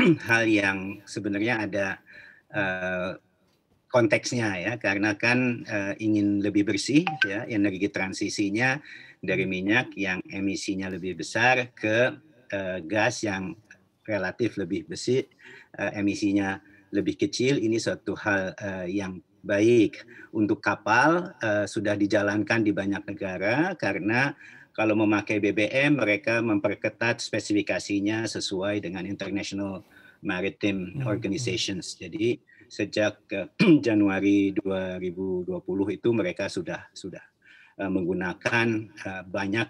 hal yang sebenarnya ada uh, konteksnya ya karena kan uh, ingin lebih bersih ya energi transisinya dari hmm. minyak yang emisinya lebih besar ke uh, gas yang relatif lebih bersih uh, emisinya lebih kecil ini suatu hal uh, yang baik untuk kapal uh, sudah dijalankan di banyak negara karena kalau memakai BBM, mereka memperketat spesifikasinya sesuai dengan International Maritime hmm, hmm. Organizations. Jadi sejak eh, Januari 2020 itu mereka sudah sudah eh, menggunakan eh, banyak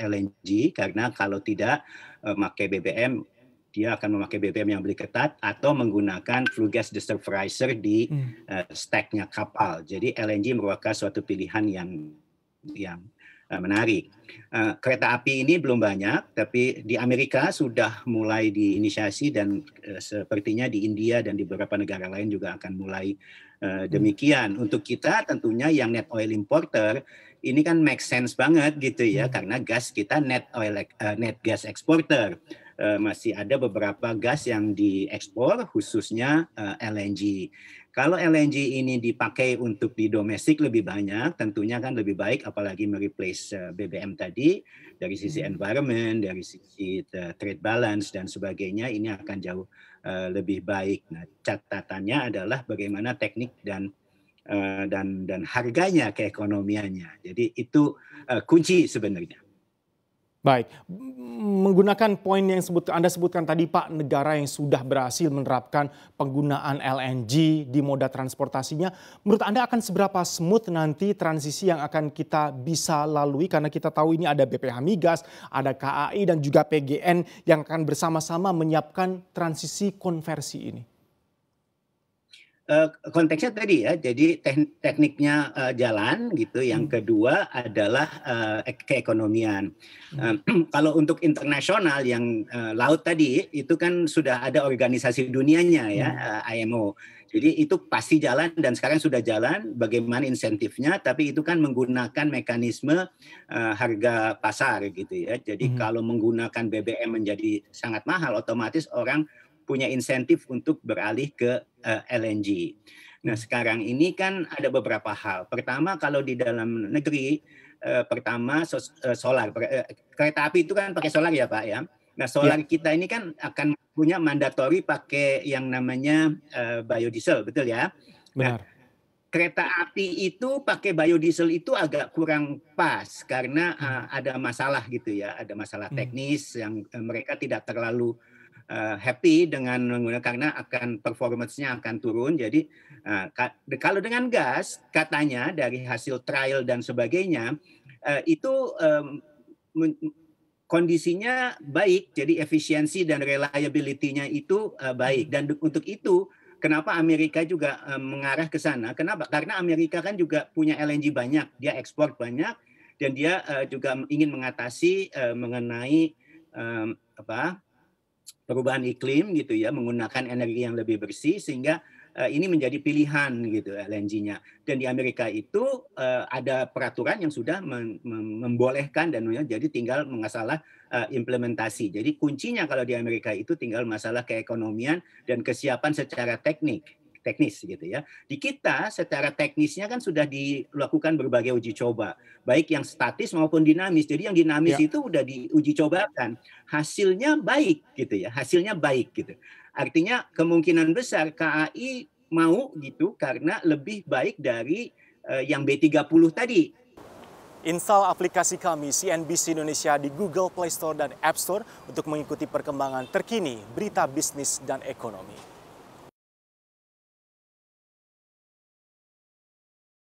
LNG karena kalau tidak memakai BBM dia akan memakai BBM yang lebih ketat atau menggunakan flue gas desulfurizer di hmm. uh, kapal. Jadi LNG merupakan suatu pilihan yang yang Ah, menarik. Ah, kereta api ini belum banyak, tapi di Amerika sudah mulai diinisiasi dan eh, sepertinya di India dan di beberapa negara lain juga akan mulai eh, hmm. demikian. Untuk kita tentunya yang net oil importer ini kan make sense banget gitu ya hmm. karena gas kita net oil eh, net gas exporter masih ada beberapa gas yang diekspor khususnya LNG kalau LNG ini dipakai untuk di domestik lebih banyak, tentunya kan lebih baik apalagi mereplace eh, BBM tadi dari sisi hmm. environment, dari sisi eh, trade balance dan sebagainya ini akan jauh eh, lebih baik. Nah, catatannya adalah bagaimana teknik dan dan dan harganya keekonomiannya. Jadi itu kunci sebenarnya. Baik, menggunakan poin yang sebut, Anda sebutkan tadi Pak, negara yang sudah berhasil menerapkan penggunaan LNG di moda transportasinya, menurut Anda akan seberapa smooth nanti transisi yang akan kita bisa lalui? Karena kita tahu ini ada BPH Migas, ada KAI dan juga PGN yang akan bersama-sama menyiapkan transisi konversi ini. Eh, konteksnya tadi ya, jadi tekniknya eh, jalan gitu. Yang hmm. kedua adalah uh, keekonomian. Hmm. kalau untuk internasional yang laut tadi itu kan sudah ada organisasi dunianya ya, hmm. IMO. Jadi itu pasti jalan dan sekarang sudah jalan. Bagaimana insentifnya? Tapi itu kan menggunakan mekanisme harga pasar gitu ya. Jadi hmm. kalau menggunakan BBM menjadi sangat mahal, otomatis orang punya insentif untuk beralih ke uh, eh, LNG. Nah, sekarang ini kan ada beberapa hal. Pertama, kalau di dalam negeri, uh, pertama so, uh, eh, solar. Uh, kereta api itu kan pakai solar ya, Pak ya. Nah, solar ya. kita ini kan akan punya mandatori pakai yang namanya uh, biodiesel, betul ya? Benar. Nah, kereta api itu pakai biodiesel itu agak kurang pas karena uh, ada masalah gitu ya, ada masalah hmm. teknis yang mereka tidak terlalu uh, happy dengan menggunakan karena akan performancenya akan turun. Jadi uh, kalau dengan gas katanya dari hasil trial dan sebagainya uh, itu um, kondisinya baik. Jadi efisiensi dan reliability-nya itu uh, baik dan untuk itu Kenapa Amerika juga uh, mengarah ke sana? Kenapa? Karena Amerika kan juga punya LNG banyak, dia ekspor banyak, dan dia uh, juga ingin mengatasi uh, mengenai um, apa perubahan iklim gitu ya menggunakan energi yang lebih bersih sehingga eh, ini menjadi pilihan gitu eh, LNG-nya dan di Amerika itu eh, ada peraturan yang sudah membolehkan dan ya, jadi tinggal masalah implementasi jadi kuncinya kalau di Amerika itu tinggal masalah keekonomian dan kesiapan secara teknik teknis gitu ya. Di kita secara teknisnya kan sudah dilakukan berbagai uji coba, baik yang statis maupun dinamis. Jadi yang dinamis ya. itu sudah diuji coba kan hasilnya baik gitu ya, hasilnya baik gitu. Artinya kemungkinan besar KAI mau gitu karena lebih baik dari uh, yang B30 tadi Install aplikasi kami CNBC Indonesia di Google Play Store dan App Store untuk mengikuti perkembangan terkini berita bisnis dan ekonomi.